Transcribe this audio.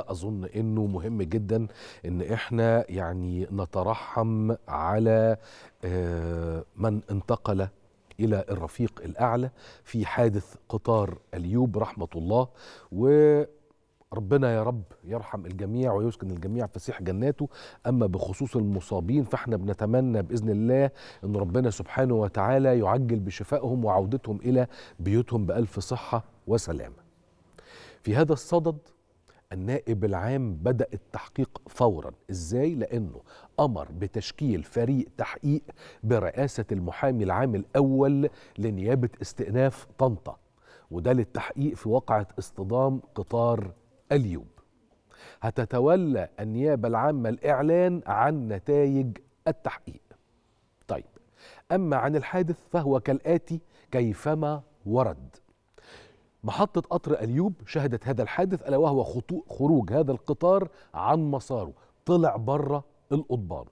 أظن أنه مهم جدا أن إحنا يعني نترحم على آه، من انتقل إلى الرفيق الأعلى في حادث قطار اليوب رحمة الله و ربنا يا رب يرحم الجميع ويسكن الجميع فسيح جناته أما بخصوص المصابين فإحنا بنتمنى بإذن الله أن ربنا سبحانه وتعالى يعجل بشفائهم وعودتهم إلى بيوتهم بألف صحة وسلامة في هذا الصدد النائب العام بدأ التحقيق فورا ازاي لأنه أمر بتشكيل فريق تحقيق برئاسة المحامي العام الأول لنيابة استئناف طنطا وده للتحقيق في واقعة اصطدام قطار اليوب هتتولى النيابة العامة الإعلان عن نتائج التحقيق طيب أما عن الحادث فهو كالآتي كيفما ورد محطة قطر أليوب شهدت هذا الحادث ألا وهو خروج هذا القطار عن مساره طلع بره القضبان